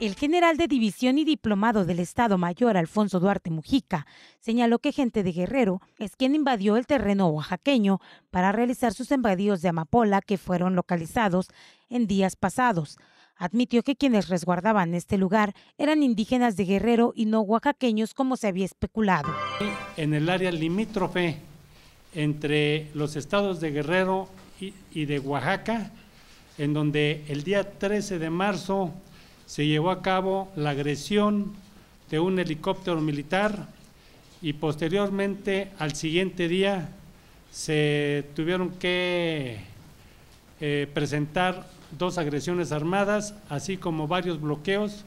El general de división y diplomado del Estado Mayor Alfonso Duarte Mujica señaló que gente de Guerrero es quien invadió el terreno oaxaqueño para realizar sus invadidos de amapola que fueron localizados en días pasados. Admitió que quienes resguardaban este lugar eran indígenas de Guerrero y no oaxaqueños como se había especulado. En el área limítrofe entre los estados de Guerrero y de Oaxaca, en donde el día 13 de marzo se llevó a cabo la agresión de un helicóptero militar y posteriormente al siguiente día se tuvieron que eh, presentar dos agresiones armadas, así como varios bloqueos.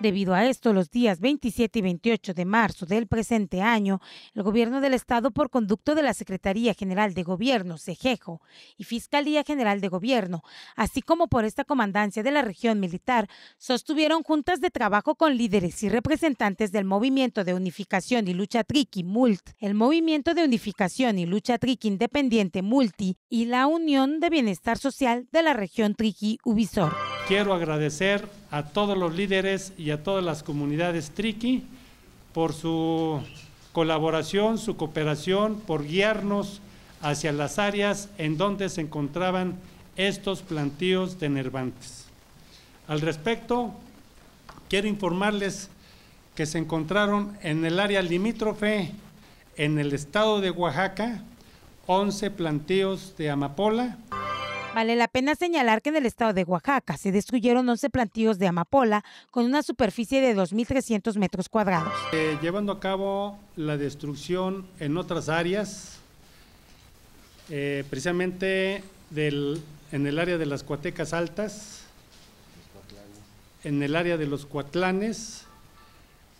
Debido a esto, los días 27 y 28 de marzo del presente año, el Gobierno del Estado, por conducto de la Secretaría General de Gobierno, Cejejo, y Fiscalía General de Gobierno, así como por esta comandancia de la región militar, sostuvieron juntas de trabajo con líderes y representantes del Movimiento de Unificación y Lucha Triqui MULT, el Movimiento de Unificación y Lucha Triqui Independiente MULTI y la Unión de Bienestar Social de la región Triqui Ubisor quiero agradecer a todos los líderes y a todas las comunidades Triqui por su colaboración, su cooperación, por guiarnos hacia las áreas en donde se encontraban estos plantíos de nervantes. Al respecto, quiero informarles que se encontraron en el área limítrofe, en el estado de Oaxaca, 11 plantíos de amapola, Vale la pena señalar que en el estado de Oaxaca se destruyeron 11 plantíos de amapola con una superficie de 2.300 metros cuadrados. Eh, llevando a cabo la destrucción en otras áreas, eh, precisamente en el área de las Cuatecas Altas, en el área de los Cuatlanes,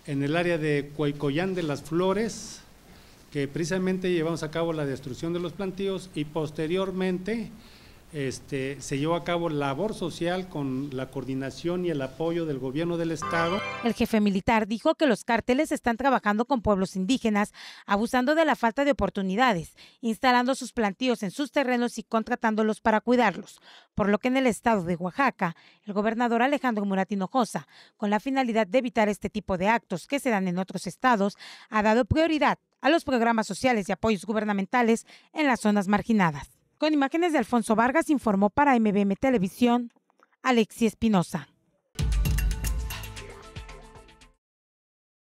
en el área de Cuaycoyán de las Flores, que precisamente llevamos a cabo la destrucción de los plantíos y posteriormente este, se llevó a cabo labor social con la coordinación y el apoyo del gobierno del estado. El jefe militar dijo que los cárteles están trabajando con pueblos indígenas, abusando de la falta de oportunidades, instalando sus plantíos en sus terrenos y contratándolos para cuidarlos, por lo que en el estado de Oaxaca, el gobernador Alejandro Muratino Josa, con la finalidad de evitar este tipo de actos que se dan en otros estados, ha dado prioridad a los programas sociales y apoyos gubernamentales en las zonas marginadas. Con imágenes de Alfonso Vargas informó para MBM Televisión, Alexi Espinosa.